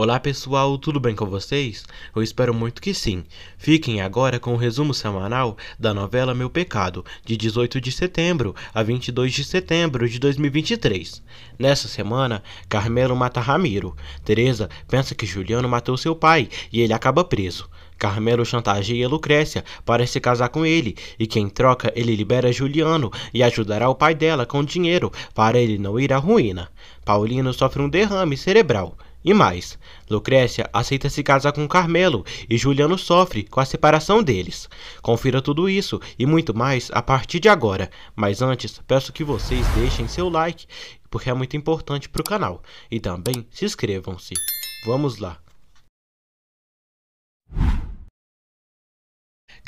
Olá pessoal, tudo bem com vocês? Eu espero muito que sim. Fiquem agora com o resumo semanal da novela Meu Pecado, de 18 de setembro a 22 de setembro de 2023. Nessa semana, Carmelo mata Ramiro. Teresa pensa que Juliano matou seu pai e ele acaba preso. Carmelo chantageia Lucrécia para se casar com ele, e que em troca ele libera Juliano e ajudará o pai dela com dinheiro para ele não ir à ruína. Paulino sofre um derrame cerebral. E mais, Lucrécia aceita se casar com Carmelo e Juliano sofre com a separação deles. Confira tudo isso e muito mais a partir de agora, mas antes peço que vocês deixem seu like, porque é muito importante para o canal, e também se inscrevam-se. Vamos lá!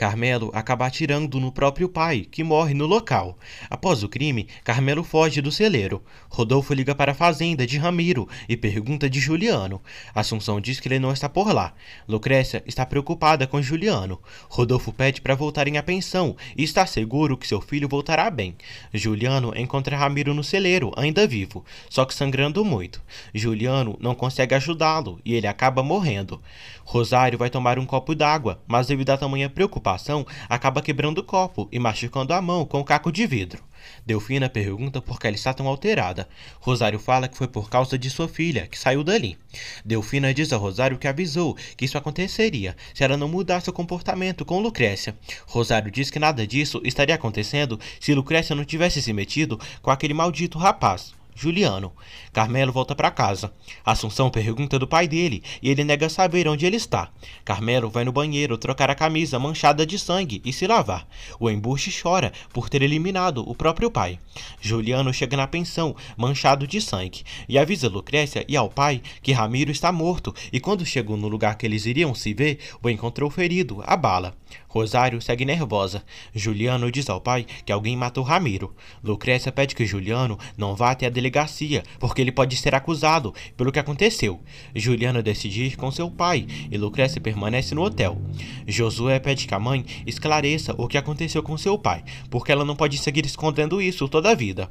Carmelo acaba atirando no próprio pai, que morre no local. Após o crime, Carmelo foge do celeiro. Rodolfo liga para a fazenda de Ramiro e pergunta de Juliano. Assunção diz que ele não está por lá. Lucrécia está preocupada com Juliano. Rodolfo pede para voltarem à pensão e está seguro que seu filho voltará bem. Juliano encontra Ramiro no celeiro, ainda vivo, só que sangrando muito. Juliano não consegue ajudá-lo e ele acaba morrendo. Rosário vai tomar um copo d'água, mas devido à tamanha preocupação, preocupação, acaba quebrando o copo e machucando a mão com o um caco de vidro. Delfina pergunta por que ela está tão alterada. Rosário fala que foi por causa de sua filha, que saiu dali. Delfina diz a Rosário que avisou que isso aconteceria se ela não mudasse o comportamento com Lucrécia. Rosário diz que nada disso estaria acontecendo se Lucrécia não tivesse se metido com aquele maldito rapaz. Juliano. Carmelo volta para casa. Assunção pergunta do pai dele e ele nega saber onde ele está. Carmelo vai no banheiro trocar a camisa manchada de sangue e se lavar. O embuste chora por ter eliminado o próprio pai. Juliano chega na pensão manchado de sangue e avisa Lucrécia e ao pai que Ramiro está morto e quando chegou no lugar que eles iriam se ver, o encontrou ferido, a bala. Rosário segue nervosa. Juliano diz ao pai que alguém matou Ramiro. Lucrécia pede que Juliano não vá até a delegacia, porque ele pode ser acusado pelo que aconteceu. Juliano decide ir com seu pai e Lucrécia permanece no hotel. Josué pede que a mãe esclareça o que aconteceu com seu pai, porque ela não pode seguir escondendo isso toda a vida.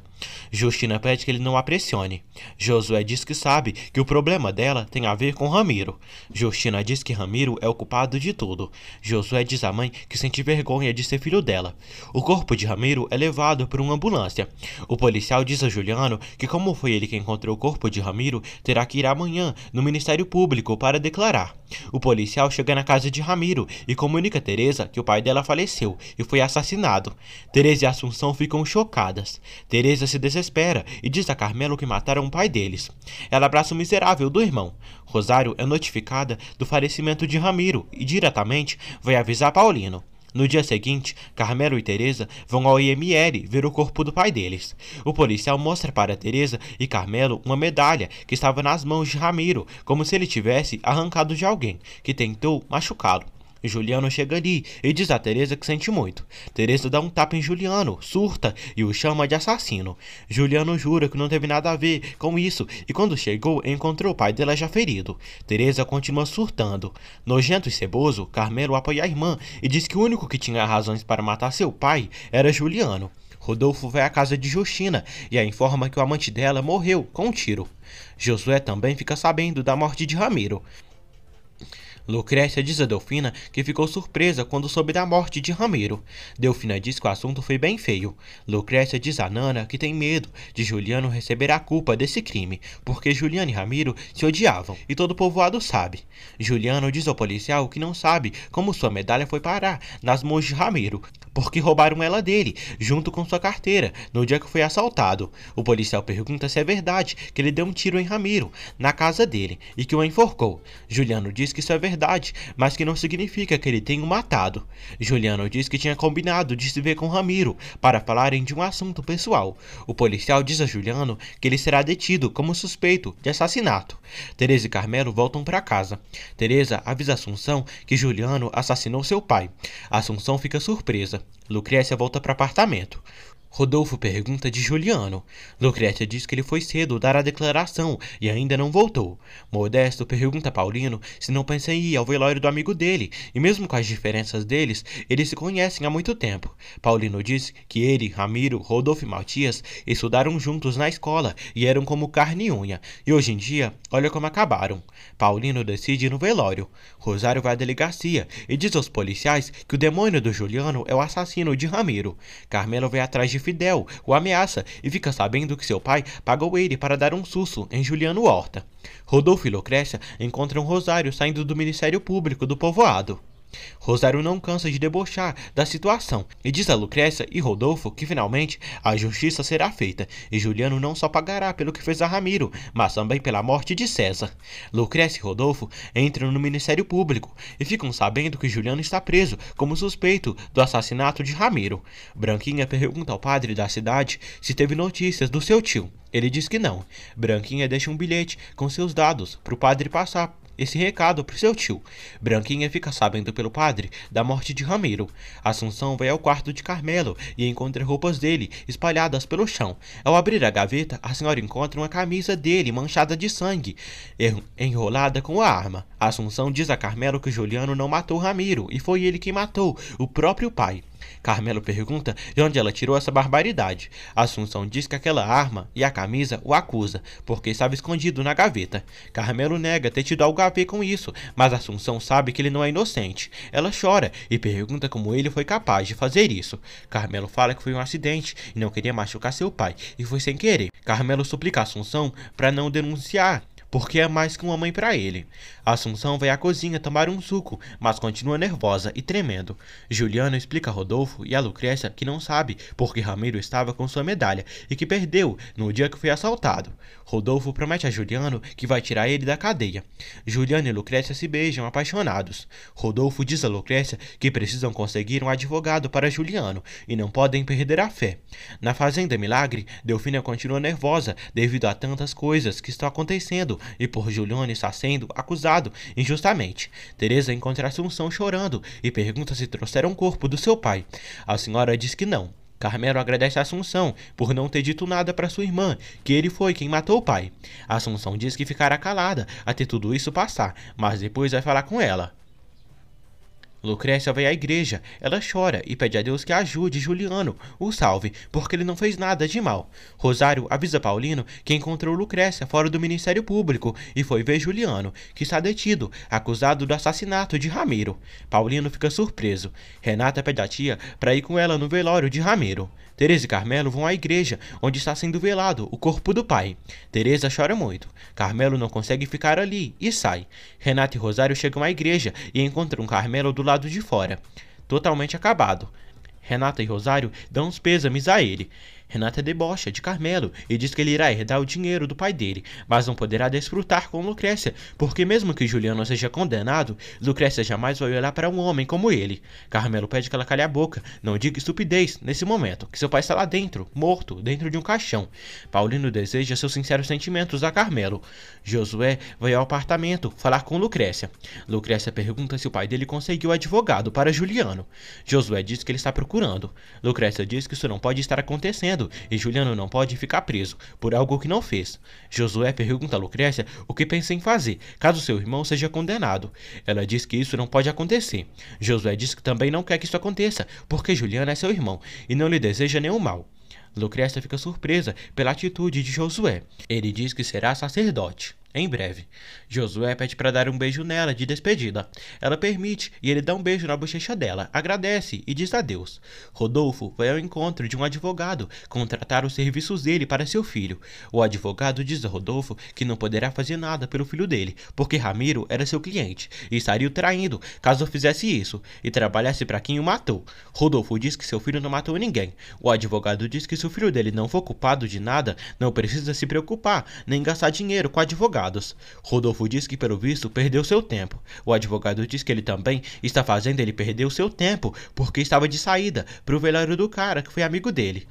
Justina pede que ele não a pressione. Josué diz que sabe que o problema dela tem a ver com Ramiro. Justina diz que Ramiro é o culpado de tudo. Josué diz à mãe que sente vergonha de ser filho dela. O corpo de Ramiro é levado por uma ambulância. O policial diz a Juliano que, como foi ele quem encontrou o corpo de Ramiro, terá que ir amanhã no Ministério Público para declarar. O policial chega na casa de Ramiro e comunica a Teresa que o pai dela faleceu e foi assassinado. Teresa e Assunção ficam chocadas. Teresa se desespera e diz a Carmelo que mataram o pai deles. Ela abraça o miserável do irmão. Rosário é notificada do falecimento de Ramiro e diretamente vai avisar Paulinho. Paulino. No dia seguinte, Carmelo e Teresa vão ao IML ver o corpo do pai deles. O policial mostra para Teresa e Carmelo uma medalha que estava nas mãos de Ramiro, como se ele tivesse arrancado de alguém que tentou machucá-lo. Juliano chega ali e diz a Teresa que sente muito. Teresa dá um tapa em Juliano, surta e o chama de assassino. Juliano jura que não teve nada a ver com isso e quando chegou encontrou o pai dela já ferido. Teresa continua surtando. Nojento e ceboso, Carmelo apoia a irmã e diz que o único que tinha razões para matar seu pai era Juliano. Rodolfo vai à casa de Justina e a informa que o amante dela morreu com um tiro. Josué também fica sabendo da morte de Ramiro. Lucrécia diz a Delfina que ficou surpresa quando soube da morte de Ramiro. Delfina diz que o assunto foi bem feio. Lucrécia diz a Nana que tem medo de Juliano receber a culpa desse crime, porque Juliano e Ramiro se odiavam e todo o povoado sabe. Juliano diz ao policial que não sabe como sua medalha foi parar nas mãos de Ramiro, porque roubaram ela dele, junto com sua carteira, no dia que foi assaltado. O policial pergunta se é verdade que ele deu um tiro em Ramiro, na casa dele, e que o enforcou. Juliano diz que isso é verdade mas que não significa que ele tenha o matado. Juliano diz que tinha combinado de se ver com Ramiro para falarem de um assunto pessoal. O policial diz a Juliano que ele será detido como suspeito de assassinato. Teresa e Carmelo voltam para casa. Teresa avisa Assunção que Juliano assassinou seu pai. Assunção fica surpresa. Lucrécia volta para apartamento. Rodolfo pergunta de Juliano. Lucrécia diz que ele foi cedo dar a declaração e ainda não voltou. Modesto pergunta a Paulino se não pensa em ir ao velório do amigo dele, e mesmo com as diferenças deles, eles se conhecem há muito tempo. Paulino diz que ele, Ramiro, Rodolfo e Matias estudaram juntos na escola e eram como carne e unha, e hoje em dia, olha como acabaram. Paulino decide ir no velório. Rosário vai à delegacia e diz aos policiais que o demônio do Juliano é o assassino de Ramiro. Carmelo vem atrás de Fidel, o ameaça e fica sabendo que seu pai pagou ele para dar um susto em Juliano Horta. Rodolfo e Lucrécia encontram Rosário saindo do Ministério Público do povoado. Rosário não cansa de debochar da situação e diz a Lucrécia e Rodolfo que finalmente a justiça será feita e Juliano não só pagará pelo que fez a Ramiro, mas também pela morte de César. Lucrécia e Rodolfo entram no Ministério Público e ficam sabendo que Juliano está preso como suspeito do assassinato de Ramiro. Branquinha pergunta ao padre da cidade se teve notícias do seu tio. Ele diz que não. Branquinha deixa um bilhete com seus dados para o padre passar esse recado para seu tio. Branquinha fica sabendo pelo padre da morte de Ramiro. Assunção vai ao quarto de Carmelo e encontra roupas dele espalhadas pelo chão. Ao abrir a gaveta, a senhora encontra uma camisa dele manchada de sangue, enrolada com a arma. Assunção diz a Carmelo que Juliano não matou Ramiro e foi ele quem matou o próprio pai. Carmelo pergunta de onde ela tirou essa barbaridade. Assunção diz que aquela arma e a camisa o acusa, porque estava escondido na gaveta. Carmelo nega ter tido algo a ver com isso, mas Assunção sabe que ele não é inocente. Ela chora e pergunta como ele foi capaz de fazer isso. Carmelo fala que foi um acidente e não queria machucar seu pai, e foi sem querer. Carmelo suplica Assunção para não denunciar porque é mais que uma mãe para ele. Assunção vai à cozinha tomar um suco, mas continua nervosa e tremendo. Juliano explica a Rodolfo e a Lucrécia que não sabe porque Ramiro estava com sua medalha e que perdeu no dia que foi assaltado. Rodolfo promete a Juliano que vai tirar ele da cadeia. Juliano e Lucrécia se beijam apaixonados. Rodolfo diz a Lucrécia que precisam conseguir um advogado para Juliano e não podem perder a fé. Na Fazenda Milagre, Delfina continua nervosa devido a tantas coisas que estão acontecendo e por Juliano está sendo acusado injustamente. Teresa encontra Assunção chorando e pergunta se trouxeram o corpo do seu pai. A senhora diz que não. Carmelo agradece a Assunção por não ter dito nada para sua irmã, que ele foi quem matou o pai. Assunção diz que ficará calada até tudo isso passar, mas depois vai falar com ela. Lucrécia vai à igreja. Ela chora e pede a Deus que ajude Juliano, o salve, porque ele não fez nada de mal. Rosário avisa Paulino que encontrou Lucrécia fora do Ministério Público e foi ver Juliano, que está detido, acusado do assassinato de Ramiro. Paulino fica surpreso. Renata pede a tia para ir com ela no velório de Ramiro. Teresa e Carmelo vão à igreja, onde está sendo velado o corpo do pai. Teresa chora muito. Carmelo não consegue ficar ali e sai. Renato e Rosário chegam à igreja e encontram Carmelo do lado de fora, totalmente acabado. Renata e Rosário dão os pêsames a ele. Renata debocha de Carmelo e diz que ele irá herdar o dinheiro do pai dele, mas não poderá desfrutar com Lucrécia, porque mesmo que Juliano seja condenado, Lucrécia jamais vai olhar para um homem como ele. Carmelo pede que ela calhe a boca, não diga estupidez nesse momento, que seu pai está lá dentro, morto, dentro de um caixão. Paulino deseja seus sinceros sentimentos a Carmelo. Josué vai ao apartamento falar com Lucrécia. Lucrécia pergunta se o pai dele conseguiu advogado para Juliano. Josué diz que ele está procurando. Lucrécia diz que isso não pode estar acontecendo e Juliano não pode ficar preso por algo que não fez. Josué pergunta a Lucrécia o que pensa em fazer caso seu irmão seja condenado. Ela diz que isso não pode acontecer. Josué diz que também não quer que isso aconteça porque Juliano é seu irmão e não lhe deseja nenhum mal. Lucrécia fica surpresa pela atitude de Josué. Ele diz que será sacerdote. Em breve, Josué pede para dar um beijo nela de despedida. Ela permite e ele dá um beijo na bochecha dela, agradece e diz adeus. Rodolfo vai ao encontro de um advogado contratar os serviços dele para seu filho. O advogado diz a Rodolfo que não poderá fazer nada pelo filho dele, porque Ramiro era seu cliente e estaria o traindo caso fizesse isso e trabalhasse para quem o matou. Rodolfo diz que seu filho não matou ninguém. O advogado diz que se o filho dele não for culpado de nada, não precisa se preocupar nem gastar dinheiro com o advogado advogados. Rodolfo diz que, pelo visto, perdeu seu tempo. O advogado diz que ele também está fazendo ele perder o seu tempo, porque estava de saída para o velório do cara que foi amigo dele.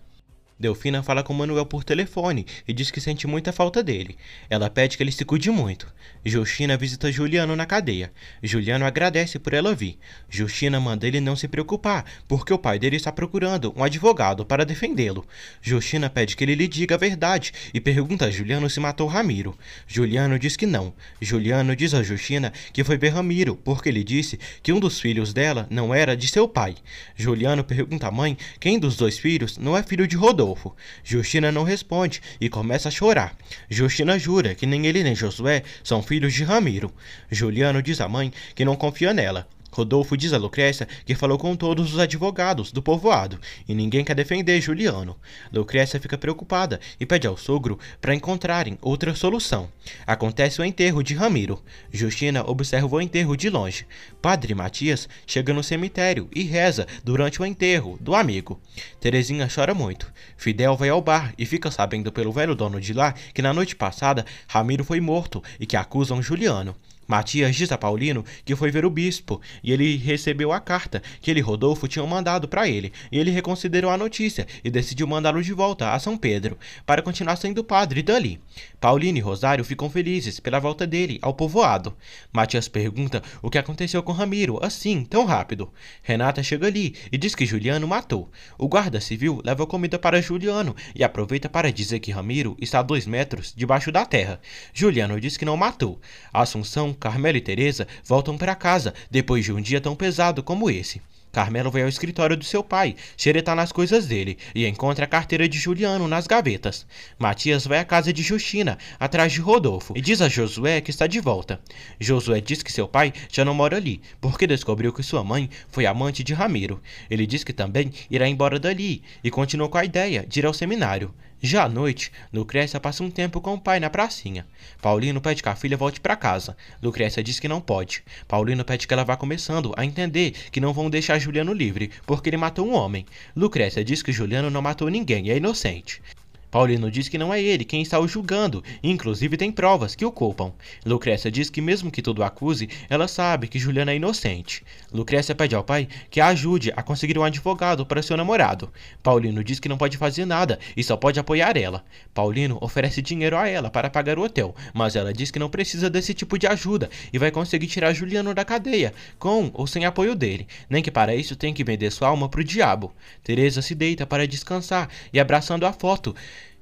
Delfina fala com Manuel por telefone e diz que sente muita falta dele. Ela pede que ele se cuide muito. Justina visita Juliano na cadeia. Juliano agradece por ela vir. Justina manda ele não se preocupar, porque o pai dele está procurando um advogado para defendê-lo. Justina pede que ele lhe diga a verdade e pergunta a Juliano se matou Ramiro. Juliano diz que não. Juliano diz a Justina que foi ver Ramiro, porque ele disse que um dos filhos dela não era de seu pai. Juliano pergunta à mãe quem dos dois filhos não é filho de Rodolfo. Rodolfo. Justina não responde e começa a chorar. Justina jura que nem ele nem Josué são filhos de Ramiro. Juliano diz à mãe que não confia nela Rodolfo diz a Lucrécia que falou com todos os advogados do povoado e ninguém quer defender Juliano. Lucrécia fica preocupada e pede ao sogro para encontrarem outra solução. Acontece o enterro de Ramiro. Justina observa o enterro de longe. Padre Matias chega no cemitério e reza durante o enterro do amigo. Terezinha chora muito. Fidel vai ao bar e fica sabendo pelo velho dono de lá que na noite passada Ramiro foi morto e que acusam Juliano. Matias diz a Paulino que foi ver o bispo e ele recebeu a carta que ele Rodolfo tinham mandado para ele, e ele reconsiderou a notícia e decidiu mandá-lo de volta a São Pedro para continuar sendo padre dali. Paulino e Rosário ficam felizes pela volta dele ao povoado. Matias pergunta o que aconteceu com Ramiro assim, tão rápido. Renata chega ali e diz que Juliano matou. O guarda civil leva comida para Juliano e aproveita para dizer que Ramiro está a dois metros debaixo da terra. Juliano diz que não matou. Assunção Carmelo e Teresa voltam para casa depois de um dia tão pesado como esse. Carmelo vai ao escritório do seu pai, xeretar tá nas coisas dele e encontra a carteira de Juliano nas gavetas. Matias vai à casa de Justina, atrás de Rodolfo, e diz a Josué que está de volta. Josué diz que seu pai já não mora ali, porque descobriu que sua mãe foi amante de Ramiro. Ele diz que também irá embora dali e continua com a ideia de ir ao seminário. Já à noite, Lucrécia passa um tempo com o pai na pracinha. Paulino pede que a filha volte para casa. Lucrécia diz que não pode. Paulino pede que ela vá começando a entender que não vão deixar Juliano livre, porque ele matou um homem. Lucrécia diz que Juliano não matou ninguém e é inocente. Paulino diz que não é ele quem está o julgando, e inclusive tem provas que o culpam. Lucrécia diz que mesmo que tudo acuse, ela sabe que Juliana é inocente. Lucrécia pede ao pai que a ajude a conseguir um advogado para seu namorado. Paulino diz que não pode fazer nada e só pode apoiar ela. Paulino oferece dinheiro a ela para pagar o hotel, mas ela diz que não precisa desse tipo de ajuda e vai conseguir tirar Juliano da cadeia, com ou sem apoio dele, nem que para isso tenha que vender sua alma pro diabo. Teresa se deita para descansar e abraçando a foto,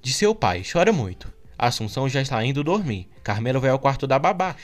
de seu pai, chora muito. Assunção já está indo dormir. Carmelo vai ao quarto da babá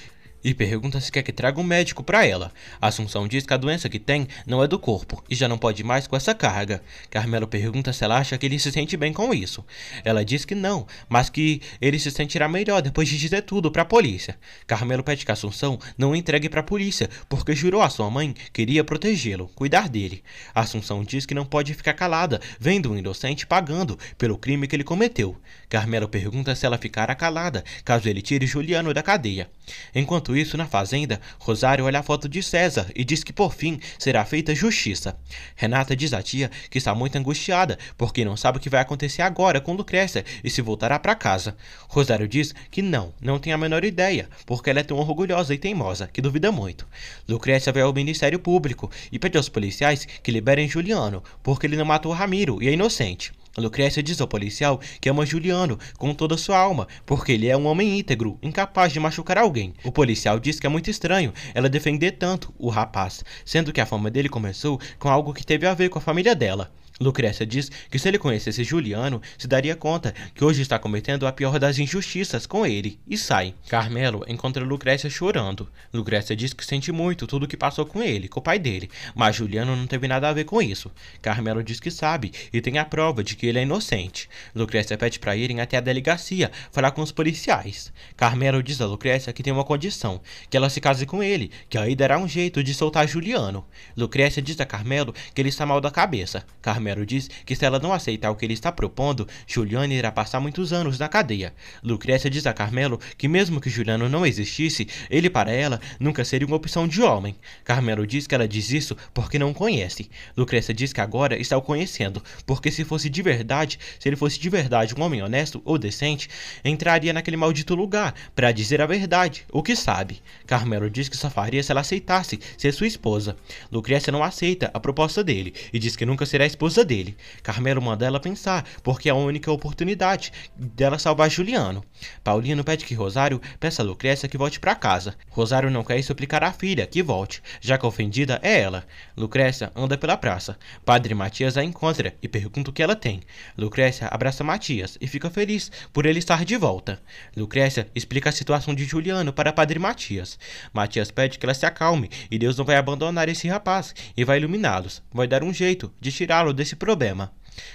e pergunta se quer que traga um médico para ela. Assunção diz que a doença que tem não é do corpo e já não pode mais com essa carga. Carmelo pergunta se ela acha que ele se sente bem com isso. Ela diz que não, mas que ele se sentirá melhor depois de dizer tudo para a polícia. Carmelo pede que Assunção não entregue para a polícia porque jurou a sua mãe queria protegê-lo, cuidar dele. Assunção diz que não pode ficar calada vendo um inocente pagando pelo crime que ele cometeu. Carmelo pergunta se ela ficará calada caso ele tire Juliano da cadeia. Enquanto isso, na fazenda, Rosário olha a foto de César e diz que por fim será feita justiça. Renata diz à tia que está muito angustiada porque não sabe o que vai acontecer agora com Lucrécia e se voltará para casa. Rosário diz que não, não tem a menor ideia, porque ela é tão orgulhosa e teimosa que duvida muito. Lucrécia vai ao Ministério Público e pede aos policiais que liberem Juliano, porque ele não matou Ramiro e é inocente. Lucrécia diz ao policial que ama Juliano com toda sua alma, porque ele é um homem íntegro, incapaz de machucar alguém. O policial diz que é muito estranho ela defender tanto o rapaz, sendo que a fama dele começou com algo que teve a ver com a família dela. Lucrécia diz que se ele conhecesse Juliano, se daria conta que hoje está cometendo a pior das injustiças com ele e sai. Carmelo encontra Lucrécia chorando. Lucrécia diz que sente muito tudo o que passou com ele, com o pai dele, mas Juliano não teve nada a ver com isso. Carmelo diz que sabe e tem a prova de que ele é inocente. Lucrécia pede para irem até a delegacia falar com os policiais. Carmelo diz a Lucrécia que tem uma condição, que ela se case com ele, que aí dará um jeito de soltar Juliano. Lucrécia diz a Carmelo que ele está mal da cabeça. Carmelo Carmelo diz que se ela não aceitar o que ele está propondo, Juliano irá passar muitos anos na cadeia. Lucrécia diz a Carmelo que mesmo que Juliano não existisse, ele para ela nunca seria uma opção de homem. Carmelo diz que ela diz isso porque não conhece. Lucrécia diz que agora está o conhecendo, porque se fosse de verdade, se ele fosse de verdade um homem honesto ou decente, entraria naquele maldito lugar para dizer a verdade, o que sabe. Carmelo diz que só faria se ela aceitasse ser sua esposa. Lucrécia não aceita a proposta dele e diz que nunca será esposa esposa dele. Carmelo manda ela pensar, porque é a única oportunidade dela salvar Juliano. Paulino pede que Rosário peça a Lucrécia que volte para casa. Rosário não quer suplicar à filha que volte, já que a ofendida é ela. Lucrécia anda pela praça. Padre Matias a encontra e pergunta o que ela tem. Lucrécia abraça Matias e fica feliz por ele estar de volta. Lucrécia explica a situação de Juliano para Padre Matias. Matias pede que ela se acalme e Deus não vai abandonar esse rapaz e vai iluminá-los. Vai dar um jeito de tirá-lo desse problema.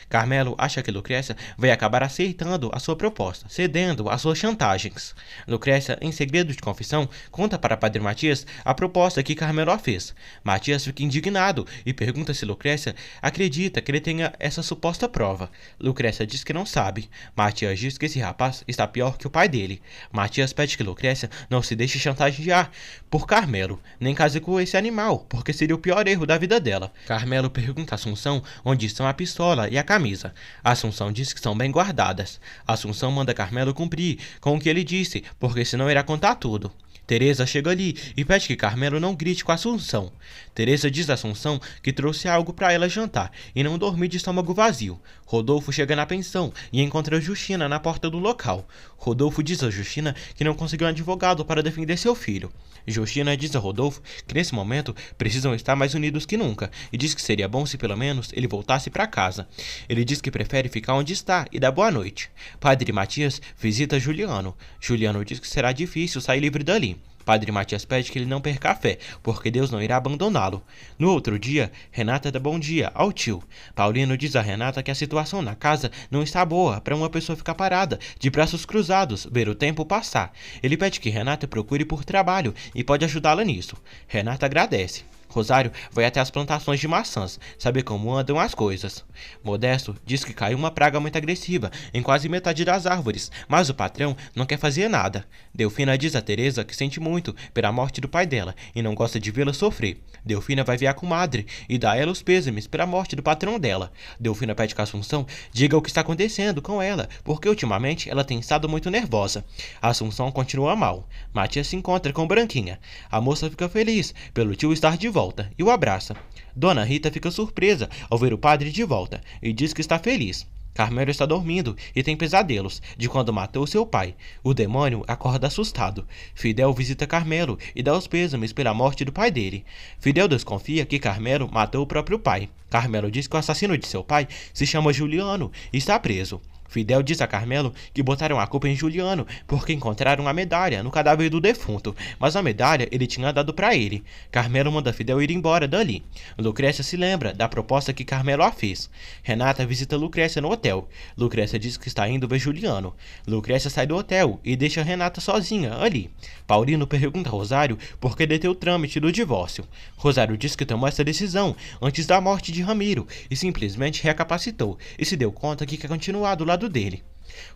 Carmelo acha que Lucrécia vai acabar aceitando a sua proposta, cedendo às suas chantagens. Lucrécia, em segredo de confissão, conta para Padre Matias a proposta que Carmelo a fez. Matias fica indignado e pergunta se Lucrécia acredita que ele tenha essa suposta prova. Lucrécia diz que não sabe. Matias diz que esse rapaz está pior que o pai dele. Matias pede que Lucrécia não se deixe chantagear por Carmelo, nem case com esse animal, porque seria o pior erro da vida dela. Carmelo pergunta a Assunção onde estão a pistola e a camisa. Assunção diz que são bem guardadas. Assunção manda Carmelo cumprir com o que ele disse, porque senão irá contar tudo. Teresa chega ali e pede que Carmelo não grite com Assunção. Teresa diz a Assunção que trouxe algo para ela jantar e não dormir de estômago vazio. Rodolfo chega na pensão e encontra Justina na porta do local. Rodolfo diz a Justina que não conseguiu um advogado para defender seu filho. Justina diz a Rodolfo que nesse momento precisam estar mais unidos que nunca e diz que seria bom se pelo menos ele voltasse para casa. Ele diz que prefere ficar onde está e dá boa noite. Padre Matias visita Juliano. Juliano diz que será difícil sair livre dali. Padre Matias pede que ele não perca a fé, porque Deus não irá abandoná-lo. No outro dia, Renata dá bom dia ao tio. Paulino diz a Renata que a situação na casa não está boa para uma pessoa ficar parada, de braços cruzados, ver o tempo passar. Ele pede que Renata procure por trabalho e pode ajudá-la nisso. Renata agradece. Rosário vai até as plantações de maçãs, saber como andam as coisas. Modesto diz que caiu uma praga muito agressiva em quase metade das árvores, mas o patrão não quer fazer nada. Delfina diz a Teresa que sente muito pela morte do pai dela e não gosta de vê-la sofrer. Delfina vai ver a comadre e dá a ela os pêsames pela morte do patrão dela. Delfina pede que a Assunção diga o que está acontecendo com ela, porque ultimamente ela tem estado muito nervosa. A Assunção continua mal. Matias se encontra com Branquinha. A moça fica feliz pelo tio estar de volta volta e o abraça. Dona Rita fica surpresa ao ver o padre de volta e diz que está feliz. Carmelo está dormindo e tem pesadelos de quando matou seu pai. O demônio acorda assustado. Fidel visita Carmelo e dá os pêsames pela morte do pai dele. Fidel desconfia que Carmelo matou o próprio pai. Carmelo diz que o assassino de seu pai se chama Juliano e está preso. Fidel diz a Carmelo que botaram a culpa em Juliano porque encontraram a medalha no cadáver do defunto, mas a medalha ele tinha dado para ele. Carmelo manda Fidel ir embora dali. Lucrécia se lembra da proposta que Carmelo a fez. Renata visita Lucrécia no hotel. Lucrécia diz que está indo ver Juliano. Lucrécia sai do hotel e deixa Renata sozinha ali. Paulino pergunta a Rosário por que deteu o trâmite do divórcio. Rosário diz que tomou essa decisão antes da morte de Ramiro e simplesmente recapacitou e se deu conta que quer continuar do lado lado dele.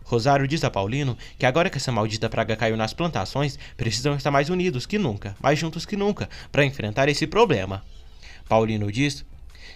Rosário diz a Paulino que agora que essa maldita praga caiu nas plantações, precisam estar mais unidos que nunca, mais juntos que nunca, para enfrentar esse problema. Paulino diz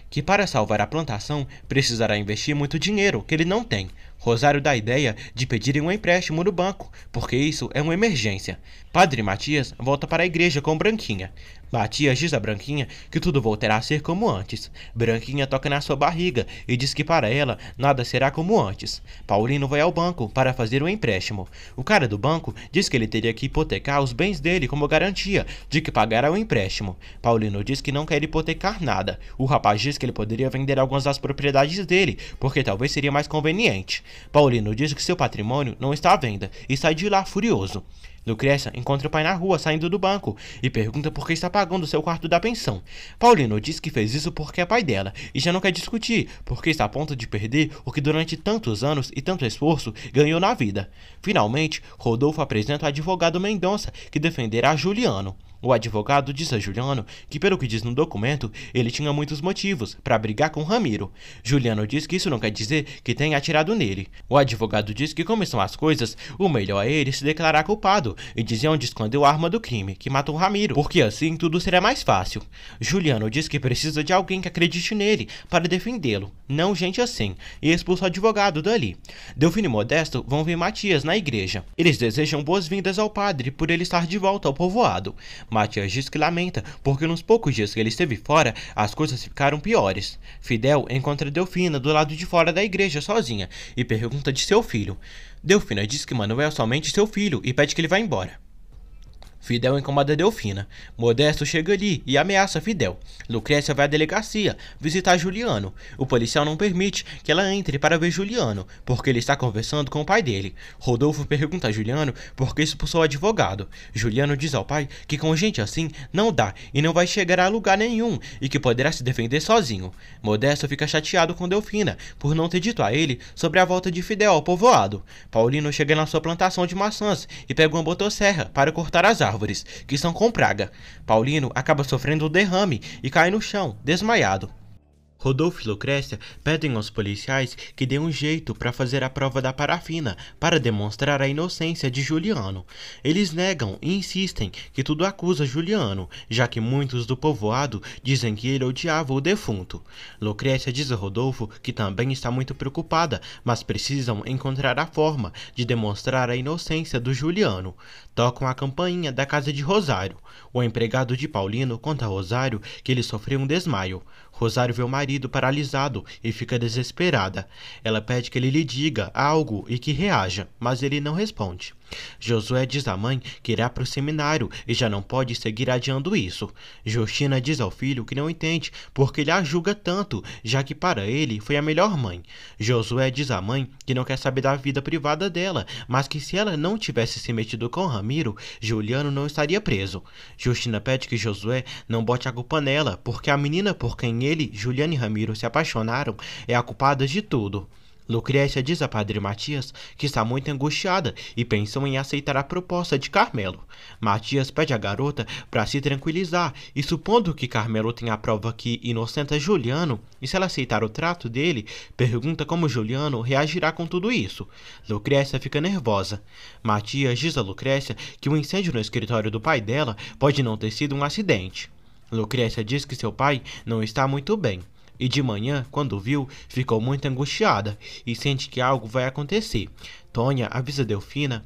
que para salvar a plantação precisará investir muito dinheiro que ele não tem. Rosário dá a ideia de pedirem um empréstimo no banco, porque isso é uma emergência. Padre Matias volta para a igreja com Branquinha. Matias diz a Branquinha que tudo voltará a ser como antes. Branquinha toca na sua barriga e diz que para ela nada será como antes. Paulino vai ao banco para fazer um empréstimo. O cara do banco diz que ele teria que hipotecar os bens dele como garantia de que pagará o empréstimo. Paulino diz que não quer hipotecar nada. O rapaz diz que ele poderia vender algumas das propriedades dele, porque talvez seria mais conveniente. Paulino diz que seu patrimônio não está à venda e sai de lá furioso. Lucrécia encontra o pai na rua, saindo do banco, e pergunta por que está pagando seu quarto da pensão. Paulino diz que fez isso porque é pai dela e já não quer discutir, porque está a ponto de perder o que durante tantos anos e tanto esforço ganhou na vida. Finalmente, Rodolfo apresenta o advogado Mendonça, que defenderá Juliano. O advogado disse a Juliano que, pelo que diz no documento, ele tinha muitos motivos para brigar com Ramiro. Juliano diz que isso não quer dizer que tenha atirado nele. O advogado diz que, como são as coisas, o melhor é ele se declarar culpado e dizer onde escondeu a arma do crime que matou Ramiro, porque assim tudo será mais fácil. Juliano diz que precisa de alguém que acredite nele para defendê-lo, não gente assim, e expulsa o advogado dali. Delfino e Modesto vão ver Matias na igreja. Eles desejam boas-vindas ao padre por ele estar de volta ao povoado. Matias diz que lamenta, porque nos poucos dias que ele esteve fora, as coisas ficaram piores. Fidel encontra Delfina do lado de fora da igreja sozinha e pergunta de seu filho. Delfina diz que Manuel é somente seu filho e pede que ele vá embora. Fidel incomoda Delfina. Modesto chega ali e ameaça Fidel. Lucrécia vai à delegacia visitar Juliano. O policial não permite que ela entre para ver Juliano, porque ele está conversando com o pai dele. Rodolfo pergunta a Juliano por que expulsou o advogado. Juliano diz ao pai que com gente assim não dá e não vai chegar a lugar nenhum e que poderá se defender sozinho. Modesto fica chateado com Delfina por não ter dito a ele sobre a volta de Fidel ao povoado. Paulino chega na sua plantação de maçãs e pega uma motosserra para cortar as árvores árvores, que estão com praga. Paulino acaba sofrendo um derrame e cai no chão, desmaiado. Rodolfo e Lucrécia pedem aos policiais que deem um jeito para fazer a prova da parafina para demonstrar a inocência de Juliano. Eles negam e insistem que tudo acusa Juliano, já que muitos do povoado dizem que ele odiava o defunto. Lucrécia diz a Rodolfo que também está muito preocupada, mas precisam encontrar a forma de demonstrar a inocência do Juliano. Tocam a campainha da casa de Rosário. O empregado de Paulino conta a Rosário que ele sofreu um desmaio. Rosário vê o marido paralisado e fica desesperada. Ela pede que ele lhe diga algo e que reaja, mas ele não responde. Josué diz à mãe que irá para o seminário e já não pode seguir adiando isso. Justina diz ao filho que não entende porque ele a julga tanto, já que para ele foi a melhor mãe. Josué diz à mãe que não quer saber da vida privada dela, mas que se ela não tivesse se metido com Ramiro, Juliano não estaria preso. Justina pede que Josué não bote a culpa nela, porque a menina por quem ele, Juliano e Ramiro se apaixonaram é a culpada de tudo. Lucrécia diz a Padre Matias que está muito angustiada e pensou em aceitar a proposta de Carmelo. Matias pede à garota para se tranquilizar e, supondo que Carmelo tenha a prova que inocenta Juliano, e se ela aceitar o trato dele, pergunta como Juliano reagirá com tudo isso. Lucrécia fica nervosa. Matias diz a Lucrécia que o incêndio no escritório do pai dela pode não ter sido um acidente. Lucrécia diz que seu pai não está muito bem. E de manhã, quando viu, ficou muito angustiada e sente que algo vai acontecer. Tônia avisa Delfina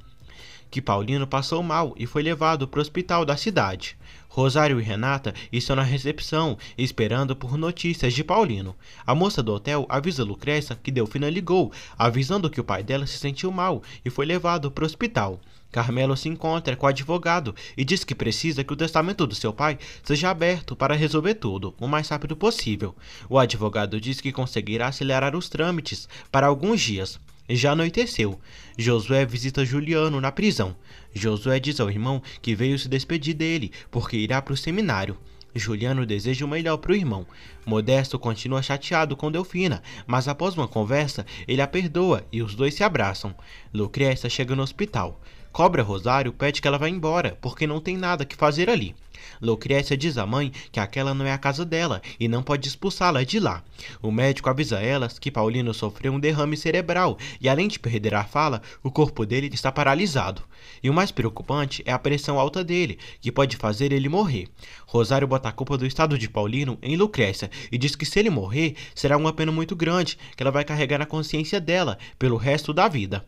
que Paulino passou mal e foi levado para o hospital da cidade. Rosário e Renata estão na recepção, esperando por notícias de Paulino. A moça do hotel avisa Lucrécia que Delfina ligou, avisando que o pai dela se sentiu mal e foi levado para o hospital. Carmelo se encontra com o advogado e diz que precisa que o testamento do seu pai seja aberto para resolver tudo o mais rápido possível. O advogado diz que conseguirá acelerar os trâmites para alguns dias. Já anoiteceu. Josué visita Juliano na prisão. Josué diz ao irmão que veio se despedir dele porque irá para o seminário. Juliano deseja o melhor para o irmão. Modesto continua chateado com Delfina, mas após uma conversa, ele a perdoa e os dois se abraçam. Lucrécia chega no hospital. Cobra Rosário pede que ela vá embora, porque não tem nada que fazer ali. Lucrécia diz à mãe que aquela não é a casa dela e não pode expulsá-la de lá. O médico avisa elas que Paulino sofreu um derrame cerebral e, além de perder a fala, o corpo dele está paralisado. E o mais preocupante é a pressão alta dele, que pode fazer ele morrer. Rosário bota a culpa do estado de Paulino em Lucrécia e diz que se ele morrer, será uma pena muito grande que ela vai carregar na consciência dela pelo resto da vida.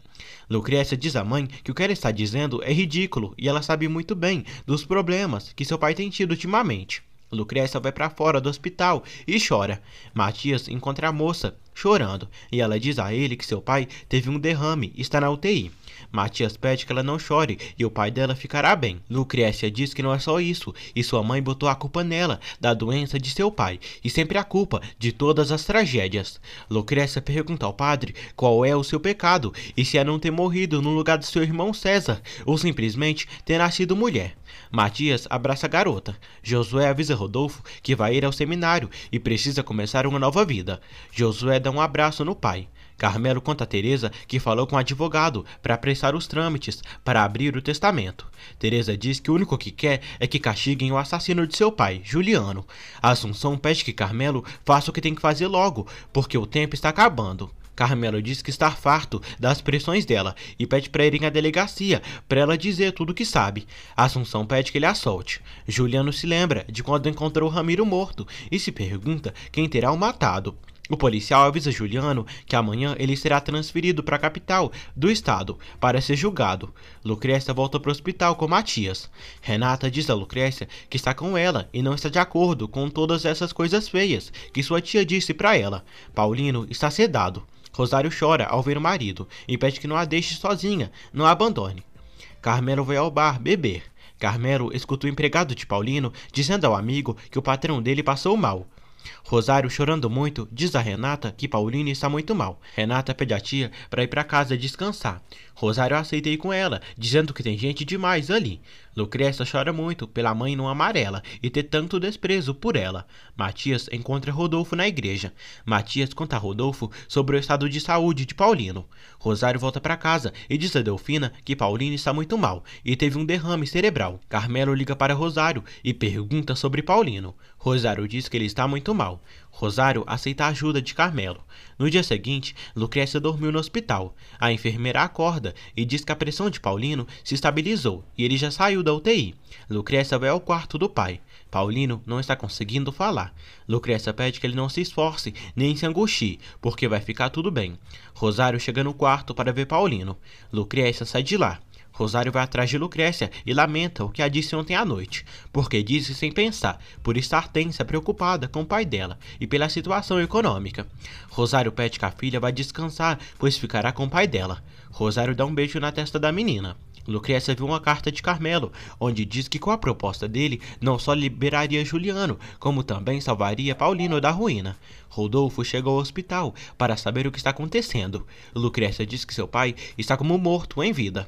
Lucrécia diz à mãe que o que ela está dizendo é ridículo e ela sabe muito bem dos problemas que seu pai tem tido ultimamente. Lucrécia vai para fora do hospital e chora. Matias encontra a moça, chorando, e ela diz a ele que seu pai teve um derrame e está na UTI. Matias pede que ela não chore e o pai dela ficará bem. Lucrécia diz que não é só isso, e sua mãe botou a culpa nela, da doença de seu pai, e sempre a culpa de todas as tragédias. Lucrécia pergunta ao padre qual é o seu pecado e se é não ter morrido no lugar de seu irmão César, ou simplesmente ter nascido mulher. Matias abraça a garota. Josué avisa Rodolfo que vai ir ao seminário e precisa começar uma nova vida. Josué dá um abraço no pai. Carmelo conta a Teresa que falou com o advogado para apressar os trâmites para abrir o testamento. Teresa diz que o único que quer é que castiguem o assassino de seu pai, Juliano. Assunção pede que Carmelo faça o que tem que fazer logo, porque o tempo está acabando. Carmelo diz que está farto das pressões dela e pede para irem à delegacia para ela dizer tudo o que sabe. Assunção pede que ele a solte. Juliano se lembra de quando encontrou Ramiro morto e se pergunta quem terá o matado. O policial avisa Juliano que amanhã ele será transferido para a capital do estado para ser julgado. Lucrécia volta para o hospital com Matias. Renata diz a Lucrécia que está com ela e não está de acordo com todas essas coisas feias que sua tia disse para ela. Paulino está sedado. Rosário chora ao ver o marido e pede que não a deixe sozinha, não a abandone. Carmelo vai ao bar beber. Carmelo escuta o empregado de Paulino dizendo ao amigo que o patrão dele passou mal. Rosário, chorando muito, diz a Renata que Paulino está muito mal. Renata pede a tia para ir para casa descansar. Rosário aceita ir com ela, dizendo que tem gente demais ali. Lucrécia chora muito pela mãe não amarela e ter tanto desprezo por ela. Matias encontra Rodolfo na igreja. Matias conta a Rodolfo sobre o estado de saúde de Paulino. Rosário volta para casa e diz a Delfina que Paulino está muito mal e teve um derrame cerebral. Carmelo liga para Rosário e pergunta sobre Paulino. Rosário diz que ele está muito mal. Rosário aceita a ajuda de Carmelo. No dia seguinte, Lucrécia dormiu no hospital. A enfermeira acorda e diz que a pressão de Paulino se estabilizou e ele já saiu da UTI. Lucrécia vai ao quarto do pai. Paulino não está conseguindo falar. Lucrécia pede que ele não se esforce nem se angustie, porque vai ficar tudo bem. Rosário chega no quarto para ver Paulino. Lucrécia sai de lá. Rosário vai atrás de Lucrécia e lamenta o que a disse ontem à noite, porque disse sem pensar, por estar tensa, preocupada com o pai dela e pela situação econômica. Rosário pede que a filha vá descansar, pois ficará com o pai dela. Rosário dá um beijo na testa da menina. Lucrécia viu uma carta de Carmelo, onde diz que com a proposta dele não só liberaria Juliano, como também salvaria Paulino da ruína. Rodolfo chega ao hospital para saber o que está acontecendo. Lucrécia diz que seu pai está como morto em vida.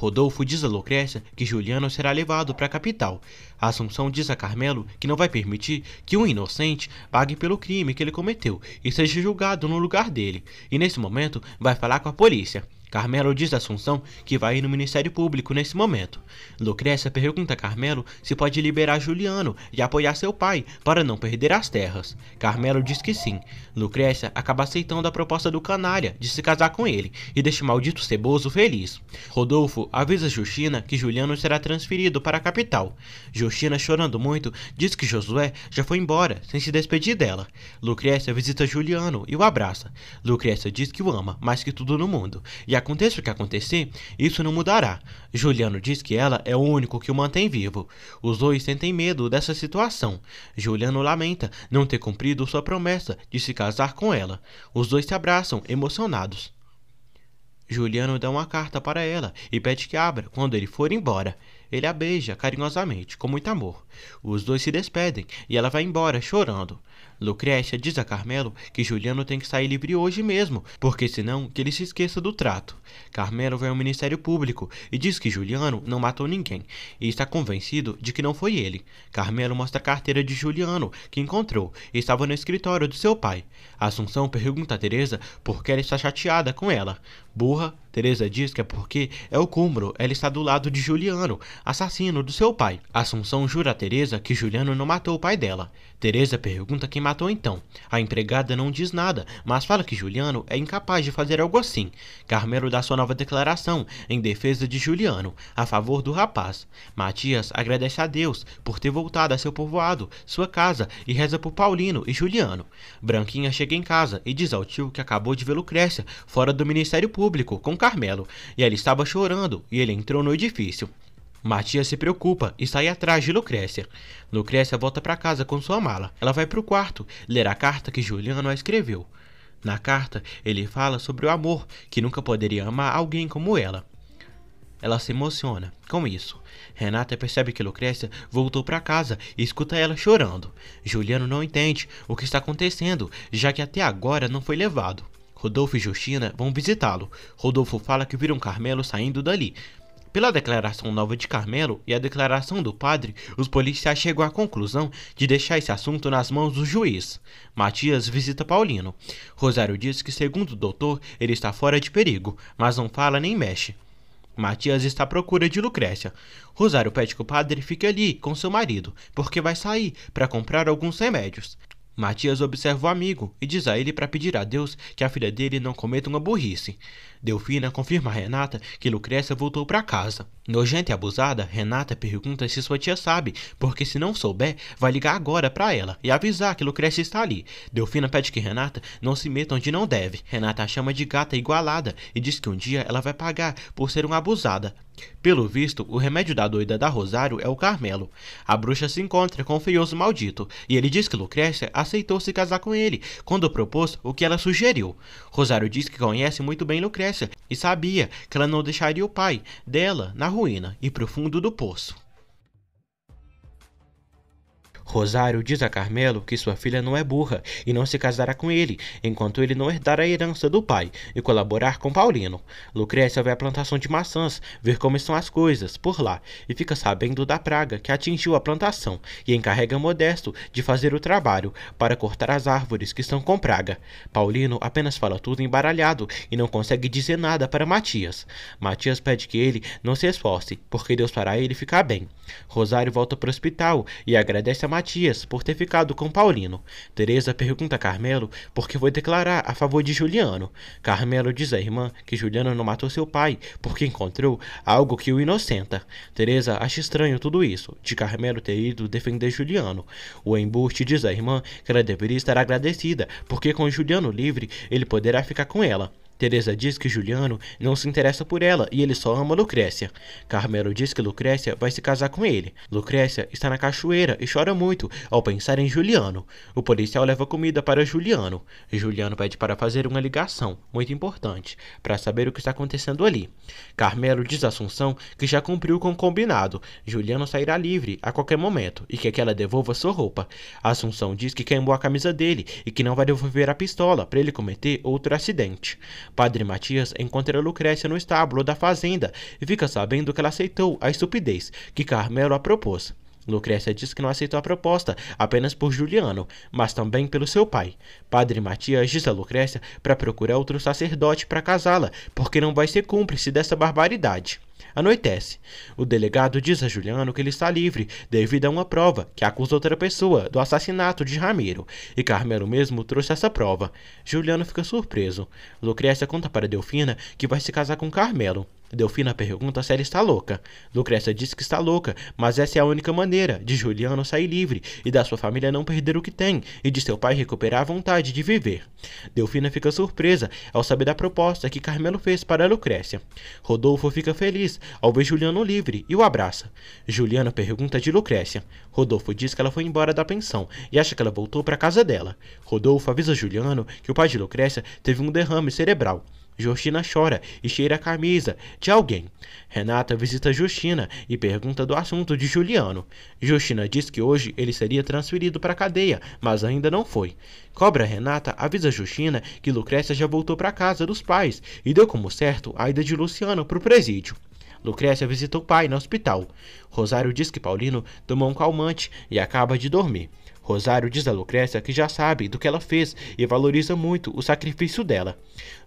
Rodolfo diz a Lucrécia que Juliano será levado para a capital. A Assunção diz a Carmelo que não vai permitir que um inocente pague pelo crime que ele cometeu e seja julgado no lugar dele, e nesse momento vai falar com a polícia. Carmelo diz a Assunção que vai ir no Ministério Público nesse momento. Lucrécia pergunta a Carmelo se pode liberar Juliano e apoiar seu pai para não perder as terras. Carmelo diz que sim. Lucrécia acaba aceitando a proposta do canária de se casar com ele e deixa o maldito ceboso feliz. Rodolfo avisa Justina que Juliano será transferido para a capital. Justina, chorando muito, diz que Josué já foi embora sem se despedir dela. Lucrécia visita Juliano e o abraça. Lucrécia diz que o ama mais que tudo no mundo e aconteça o que acontecer, isso não mudará. Juliano diz que ela é o único que o mantém vivo. Os dois sentem medo dessa situação. Juliano lamenta não ter cumprido sua promessa de se casar com ela. Os dois se abraçam, emocionados. Juliano dá uma carta para ela e pede que abra quando ele for embora. Ele a beija carinhosamente, com muito amor. Os dois se despedem e ela vai embora chorando. Lucrécia diz a Carmelo que Juliano tem que sair livre hoje mesmo, porque senão que ele se esqueça do trato. Carmelo vai ao Ministério Público e diz que Juliano não matou ninguém e está convencido de que não foi ele. Carmelo mostra a carteira de Juliano que encontrou e estava no escritório do seu pai. Assunção pergunta a Teresa por que ela está chateada com ela. Burra, Teresa diz que é porque é o Cumbro, ela está do lado de Juliano, assassino do seu pai. Assunção jura a Teresa que Juliano não matou o pai dela. Teresa pergunta quem matou então. A empregada não diz nada, mas fala que Juliano é incapaz de fazer algo assim. Carmelo dá sua nova declaração em defesa de Juliano, a favor do rapaz. Matias agradece a Deus por ter voltado a seu povoado, sua casa, e reza por Paulino e Juliano. Branquinha chega em casa e diz ao tio que acabou de vê-lo crescer fora do Ministério Público público com Carmelo e ela estava chorando e ele entrou no edifício. Matias se preocupa e sai atrás de Lucrécia. Lucrécia volta para casa com sua mala. Ela vai para o quarto ler a carta que Juliano escreveu. Na carta, ele fala sobre o amor, que nunca poderia amar alguém como ela. Ela se emociona com isso. Renata percebe que Lucrécia voltou para casa e escuta ela chorando. Juliano não entende o que está acontecendo, já que até agora não foi levado. Rodolfo e Justina vão visitá-lo. Rodolfo fala que viram Carmelo saindo dali. Pela declaração nova de Carmelo e a declaração do padre, os policiais chegam à conclusão de deixar esse assunto nas mãos do juiz. Matias visita Paulino. Rosário diz que, segundo o doutor, ele está fora de perigo, mas não fala nem mexe. Matias está à procura de Lucrécia. Rosário pede que o padre fique ali com seu marido, porque vai sair para comprar alguns remédios. Matias observa o amigo e diz a ele para pedir a Deus que a filha dele não cometa uma burrice. Delfina confirma a Renata que Lucrécia voltou para casa. Nojenta e abusada, Renata pergunta se sua tia sabe, porque se não souber, vai ligar agora para ela e avisar que Lucrécia está ali. Delfina pede que Renata não se meta onde não deve. Renata a chama de gata igualada e diz que um dia ela vai pagar por ser uma abusada. Pelo visto, o remédio da doida da Rosário é o Carmelo. A bruxa se encontra com o feioso maldito e ele diz que Lucrécia aceitou se casar com ele quando propôs o que ela sugeriu. Rosário diz que conhece muito bem Lucrécia e sabia que ela não deixaria o pai dela na ruína e profundo do poço. Rosário diz a Carmelo que sua filha não é burra e não se casará com ele, enquanto ele não herdar a herança do pai e colaborar com Paulino. Lucrécia vai à plantação de maçãs, ver como estão as coisas por lá e fica sabendo da praga que atingiu a plantação e encarrega Modesto de fazer o trabalho para cortar as árvores que estão com praga. Paulino apenas fala tudo embaralhado e não consegue dizer nada para Matias. Matias pede que ele não se esforce, porque Deus fará ele ficar bem. Rosário volta para o hospital e agradece a Matias por ter ficado com Paulino. Teresa pergunta a Carmelo por que foi declarar a favor de Juliano. Carmelo diz à irmã que Juliano não matou seu pai porque encontrou algo que o inocenta. Teresa acha estranho tudo isso, de Carmelo ter ido defender Juliano. O embuste diz à irmã que ela deveria estar agradecida porque com Juliano livre ele poderá ficar com ela. Teresa diz que Juliano não se interessa por ela e ele só ama Lucrécia. Carmelo diz que Lucrécia vai se casar com ele. Lucrécia está na cachoeira e chora muito ao pensar em Juliano. O policial leva comida para Juliano. Juliano pede para fazer uma ligação, muito importante, para saber o que está acontecendo ali. Carmelo diz a Assunção que já cumpriu com o combinado. Juliano sairá livre a qualquer momento e quer que ela devolva sua roupa. Assunção diz que queimou a camisa dele e que não vai devolver a pistola para ele cometer outro acidente. Padre Matias encontra Lucrécia no estábulo da fazenda e fica sabendo que ela aceitou a estupidez que Carmelo a propôs. Lucrécia diz que não aceitou a proposta apenas por Juliano, mas também pelo seu pai. Padre Matias diz a Lucrécia para procurar outro sacerdote para casá-la, porque não vai ser cúmplice dessa barbaridade. Anoitece. O delegado diz a Juliano que ele está livre devido a uma prova que acusa outra pessoa do assassinato de Ramiro, e Carmelo mesmo trouxe essa prova. Juliano fica surpreso. Lucrécia conta para Delfina que vai se casar com Carmelo. Delfina pergunta se ela está louca. Lucrécia diz que está louca, mas essa é a única maneira de Juliano sair livre e da sua família não perder o que tem e de seu pai recuperar a vontade de viver. Delfina fica surpresa ao saber da proposta que Carmelo fez para Lucrécia. Rodolfo fica feliz ao ver Juliano livre e o abraça. Juliano pergunta de Lucrécia. Rodolfo diz que ela foi embora da pensão e acha que ela voltou para casa dela. Rodolfo avisa Juliano que o pai de Lucrécia teve um derrame cerebral Justina chora e cheira a camisa de alguém. Renata visita Justina e pergunta do assunto de Juliano. Justina diz que hoje ele seria transferido para a cadeia, mas ainda não foi. Cobra Renata avisa Justina que Lucrécia já voltou para casa dos pais e deu como certo a ida de Luciano para o presídio. Lucrécia visita o pai no hospital. Rosário diz que Paulino tomou um calmante e acaba de dormir. Rosário diz a Lucrécia que já sabe do que ela fez e valoriza muito o sacrifício dela.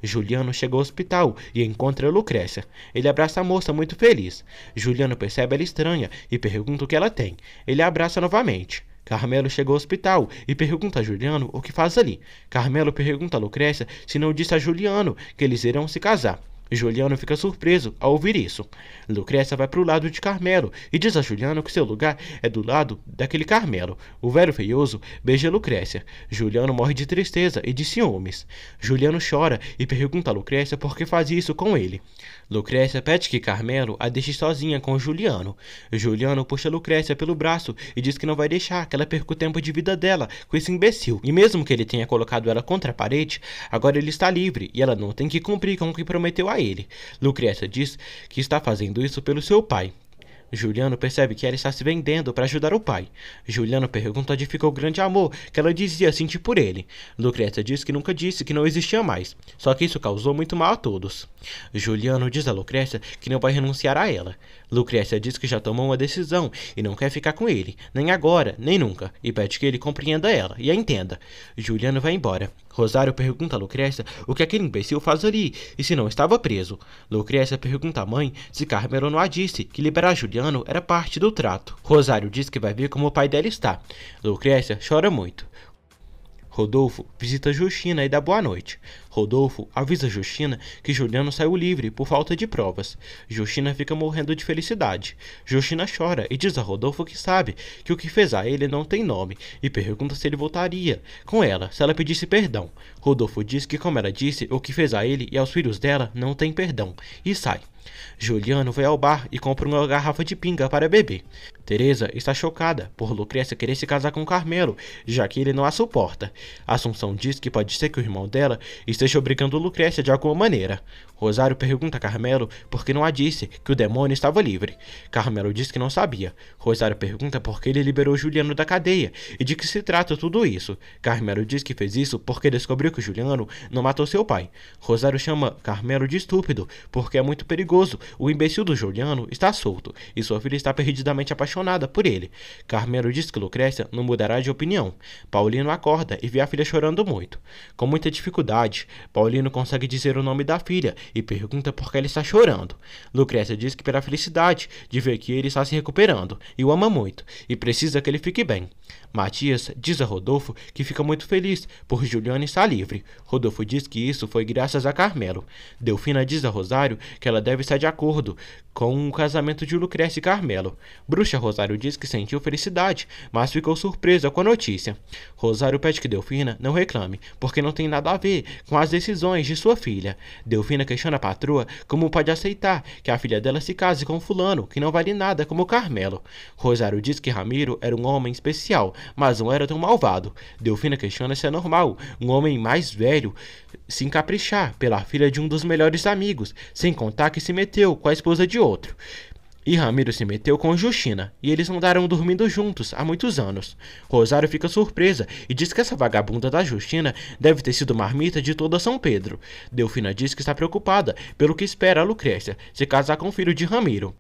Juliano chega ao hospital e encontra Lucrécia. Ele abraça a moça muito feliz. Juliano percebe ela estranha e pergunta o que ela tem. Ele a abraça novamente. Carmelo chega ao hospital e pergunta a Juliano o que faz ali. Carmelo pergunta a Lucrécia se não disse a Juliano que eles irão se casar. Juliano fica surpreso ao ouvir isso. Lucrécia vai para o lado de Carmelo e diz a Juliano que seu lugar é do lado daquele Carmelo. O velho feioso beija Lucrécia. Juliano morre de tristeza e de ciúmes. Juliano chora e pergunta a Lucrécia por que faz isso com ele. Lucrécia pede que Carmelo a deixe sozinha com Juliano. Juliano puxa Lucrécia pelo braço e diz que não vai deixar, que ela perca o tempo de vida dela com esse imbecil. E mesmo que ele tenha colocado ela contra a parede, agora ele está livre e ela não tem que cumprir com o que prometeu a ele. Lucrécia diz que está fazendo isso pelo seu pai, Juliano percebe que ela está se vendendo para ajudar o pai. Juliano pergunta onde ficou o grande amor que ela dizia sentir por ele. Lucrecia diz que nunca disse que não existia mais, só que isso causou muito mal a todos. Juliano diz a Lucrecia que não vai renunciar a ela. Lucrécia diz que já tomou uma decisão e não quer ficar com ele, nem agora, nem nunca, e pede que ele compreenda ela e a entenda. Juliano vai embora. Rosário pergunta a Lucrécia o que aquele imbecil faz ali e se não estava preso. Lucrécia pergunta à mãe se Carmelo não a disse que liberar Juliano era parte do trato. Rosário diz que vai ver como o pai dela está. Lucrécia chora muito. Rodolfo visita Justina e dá boa noite. Rodolfo avisa Justina que Juliano saiu livre por falta de provas. Justina fica morrendo de felicidade. Justina chora e diz a Rodolfo que sabe que o que fez a ele não tem nome e pergunta se ele voltaria com ela se ela pedisse perdão. Rodolfo diz que, como ela disse, o que fez a ele e aos filhos dela não tem perdão e sai. Juliano vai ao bar e compra uma garrafa de pinga para beber. Teresa está chocada por Lucrécia querer se casar com Carmelo, já que ele não a suporta. Assunção diz que pode ser que o irmão dela esteja obrigando Lucrécia de alguma maneira. Rosário pergunta a Carmelo por que não a disse que o demônio estava livre. Carmelo diz que não sabia. Rosário pergunta por que ele liberou Juliano da cadeia e de que se trata tudo isso. Carmelo diz que fez isso porque descobriu que Juliano não matou seu pai. Rosário chama Carmelo de estúpido porque é muito perigoso perigoso. O imbecil do Juliano está solto e sua filha está perdidamente apaixonada por ele. Carmelo diz que Lucrécia não mudará de opinião. Paulino acorda e vê a filha chorando muito. Com muita dificuldade, Paulino consegue dizer o nome da filha e pergunta por que ela está chorando. Lucrécia diz que pela felicidade de ver que ele está se recuperando e o ama muito e precisa que ele fique bem. Matias diz a Rodolfo que fica muito feliz por Juliana estar livre. Rodolfo diz que isso foi graças a Carmelo. Delfina diz a Rosário que ela deve estar de acordo com o casamento de Lucrece e Carmelo. Bruxa Rosário diz que sentiu felicidade, mas ficou surpresa com a notícia. Rosário pede que Delfina não reclame, porque não tem nada a ver com as decisões de sua filha. Delfina questiona a patroa como pode aceitar que a filha dela se case com fulano, que não vale nada como Carmelo. Rosário diz que Ramiro era um homem especial, mas não era tão malvado. Delfina questiona se é normal um homem mais velho se encaprichar pela filha de um dos melhores amigos, sem contar que se meteu com a esposa de outro. E Ramiro se meteu com Justina, e eles andaram dormindo juntos há muitos anos. Rosário fica surpresa e diz que essa vagabunda da Justina deve ter sido marmita de toda São Pedro. Delfina diz que está preocupada pelo que espera a Lucrécia se casar com o filho de Ramiro.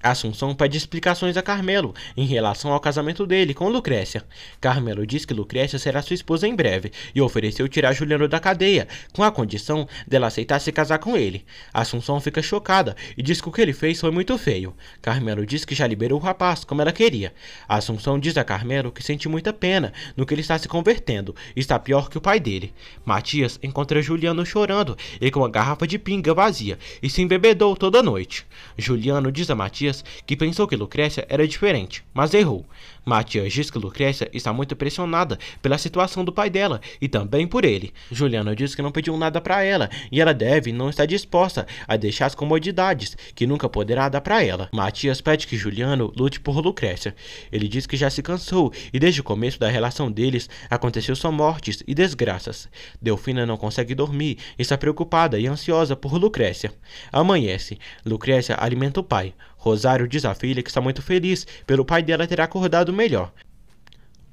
Assunção pede explicações a Carmelo em relação ao casamento dele com Lucrécia. Carmelo diz que Lucrécia será sua esposa em breve e ofereceu tirar Juliano da cadeia, com a condição dela aceitar se casar com ele. Assunção fica chocada e diz que o que ele fez foi muito feio. Carmelo diz que já liberou o rapaz, como ela queria. Assunção diz a Carmelo que sente muita pena no que ele está se convertendo e está pior que o pai dele. Matias encontra Juliano chorando e com uma garrafa de pinga vazia e se embebedou toda noite. Juliano diz a Matias que pensou que Lucrécia era diferente, mas errou. Matias diz que Lucrécia está muito pressionada pela situação do pai dela e também por ele. Juliana diz que não pediu nada para ela e ela deve não estar disposta a deixar as comodidades que nunca poderá dar para ela. Matias pede que Juliano lute por Lucrécia. Ele diz que já se cansou e desde o começo da relação deles aconteceu só mortes e desgraças. Delfina não consegue dormir, e está preocupada e ansiosa por Lucrécia. Amanhece. Lucrécia alimenta o pai. Rosário diz à filha que está muito feliz pelo pai dela ter acordado melhor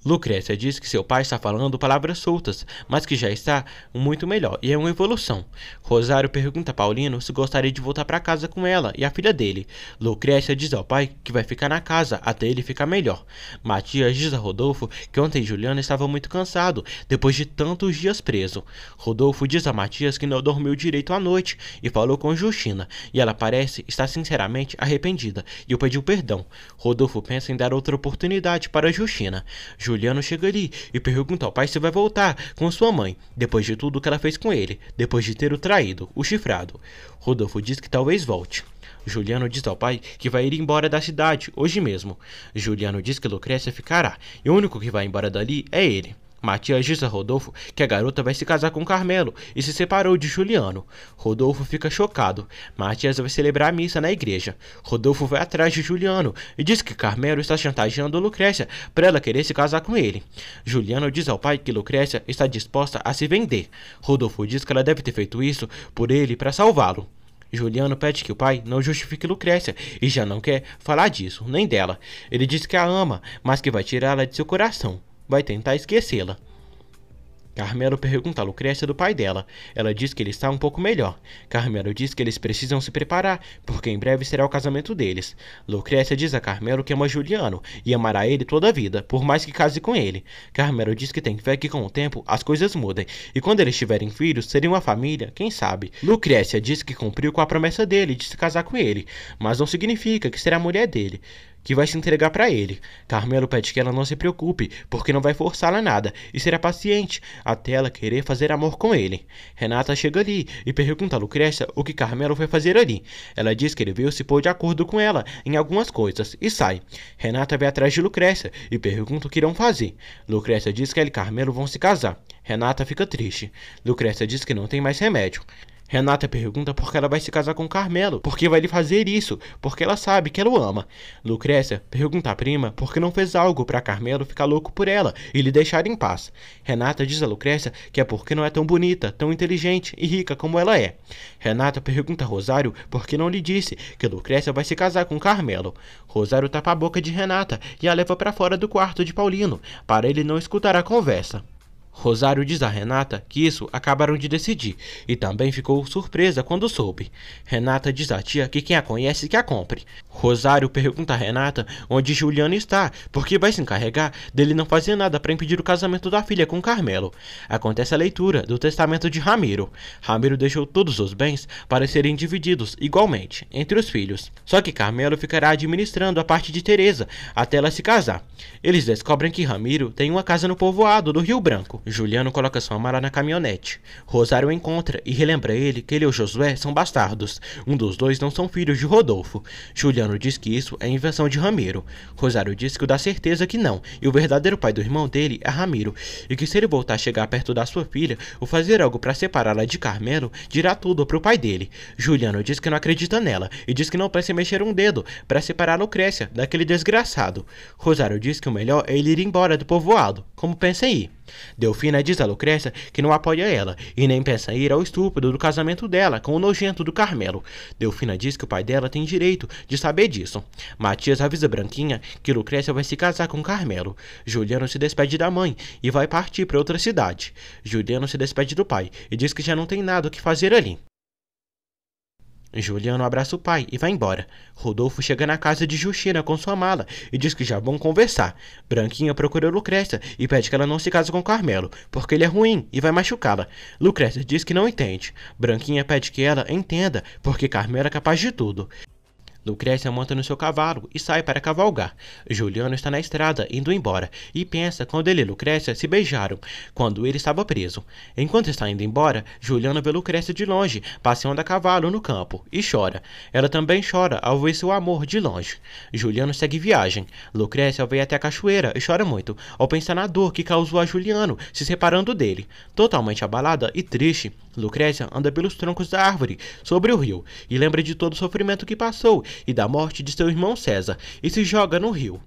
Lucrécia diz que seu pai está falando palavras soltas, mas que já está muito melhor e é uma evolução. Rosário pergunta a Paulino se gostaria de voltar para casa com ela e a filha dele. Lucrécia diz ao pai que vai ficar na casa até ele ficar melhor. Matias diz a Rodolfo que ontem Juliano estava muito cansado depois de tantos dias preso. Rodolfo diz a Matias que não dormiu direito à noite e falou com Justina e ela parece estar sinceramente arrependida e o pediu perdão. Rodolfo pensa em dar outra oportunidade para Justina. Juliano chega ali e pergunta ao pai se vai voltar com sua mãe, depois de tudo que ela fez com ele, depois de ter o traído, o chifrado. Rodolfo diz que talvez volte. Juliano diz ao pai que vai ir embora da cidade hoje mesmo. Juliano diz que Lucrécia ficará, e o único que vai embora dali é ele. Matias diz a Rodolfo que a garota vai se casar com Carmelo e se separou de Juliano. Rodolfo fica chocado. Matias vai celebrar a missa na igreja. Rodolfo vai atrás de Juliano e diz que Carmelo está chantageando Lucrécia para ela querer se casar com ele. Juliano diz ao pai que Lucrécia está disposta a se vender. Rodolfo diz que ela deve ter feito isso por ele para salvá-lo. Juliano pede que o pai não justifique Lucrécia e já não quer falar disso, nem dela. Ele diz que a ama, mas que vai tirá-la de seu coração vai tentar esquecê-la. Carmelo pergunta a Lucrécia do pai dela. Ela diz que ele está um pouco melhor. Carmelo diz que eles precisam se preparar, porque em breve será o casamento deles. Lucrécia diz a Carmelo que ama Juliano e amará ele toda a vida, por mais que case com ele. Carmelo diz que tem fé que com o tempo as coisas mudem, e quando eles tiverem filhos, seriam uma família, quem sabe. Lucrécia diz que cumpriu com a promessa dele de se casar com ele, mas não significa que será a mulher dele que vai se entregar para ele. Carmelo pede que ela não se preocupe, porque não vai forçá-la nada e será paciente até ela querer fazer amor com ele. Renata chega ali e pergunta a Lucrécia o que Carmelo foi fazer ali. Ela diz que ele veio se pôr de acordo com ela em algumas coisas e sai. Renata vai atrás de Lucrécia e pergunta o que irão fazer. Lucrécia diz que ela e Carmelo vão se casar. Renata fica triste. Lucrécia diz que não tem mais remédio. Renata pergunta por que ela vai se casar com Carmelo, por que vai lhe fazer isso, porque ela sabe que ela o ama. Lucrécia pergunta à prima por que não fez algo para Carmelo ficar louco por ela e lhe deixar em paz. Renata diz a Lucrécia que é porque não é tão bonita, tão inteligente e rica como ela é. Renata pergunta a Rosário por que não lhe disse que Lucrécia vai se casar com Carmelo. Rosário tapa a boca de Renata e a leva para fora do quarto de Paulino, para ele não escutar a conversa. Rosário diz a Renata que isso acabaram de decidir e também ficou surpresa quando soube. Renata diz à tia que quem a conhece que a compre. Rosário pergunta a Renata onde Juliano está, porque vai se encarregar dele não fazer nada para impedir o casamento da filha com Carmelo. Acontece a leitura do testamento de Ramiro. Ramiro deixou todos os bens para serem divididos igualmente entre os filhos. Só que Carmelo ficará administrando a parte de Teresa até ela se casar. Eles descobrem que Ramiro tem uma casa no povoado do Rio Branco. Juliano coloca sua mala na caminhonete. Rosário o encontra e relembra ele que ele e o Josué são bastardos. Um dos dois não são filhos de Rodolfo. Juliano diz que isso é invenção de Ramiro. Rosário diz que o dá certeza que não, e o verdadeiro pai do irmão dele é Ramiro, e que se ele voltar a chegar perto da sua filha ou fazer algo para separá-la de Carmelo, dirá tudo para o pai dele. Juliano diz que não acredita nela e diz que não pensa em mexer um dedo para separar Lucrécia daquele desgraçado. Rosário diz que o melhor é ele ir embora do povoado, como pensa aí? ir. Delfina diz a Lucrécia que não apoia ela e nem pensa em ir ao estúpido do casamento dela com o nojento do Carmelo. Delfina diz que o pai dela tem direito de saber disso. Matias avisa Branquinha que Lucrécia vai se casar com Carmelo. Juliano se despede da mãe e vai partir para outra cidade. Juliano se despede do pai e diz que já não tem nada o que fazer ali. Juliano abraça o pai e vai embora. Rodolfo chega na casa de Justina com sua mala e diz que já vão conversar. Branquinha procura Lucrécia e pede que ela não se case com Carmelo, porque ele é ruim e vai machucá-la. Lucrécia diz que não entende. Branquinha pede que ela entenda, porque Carmelo é capaz de tudo. Lucrécia monta no seu cavalo e sai para cavalgar. Juliano está na estrada, indo embora, e pensa quando ele e Lucrécia se beijaram, quando ele estava preso. Enquanto está indo embora, Juliano vê Lucrécia de longe, passeando a cavalo no campo, e chora. Ela também chora ao ver seu amor de longe. Juliano segue viagem. Lucrécia vai até a cachoeira e chora muito, ao pensar na dor que causou a Juliano se separando dele. Totalmente abalada e triste, Lucrécia anda pelos troncos da árvore, sobre o rio, e lembra de todo o sofrimento que passou e da morte de seu irmão César e se joga no rio.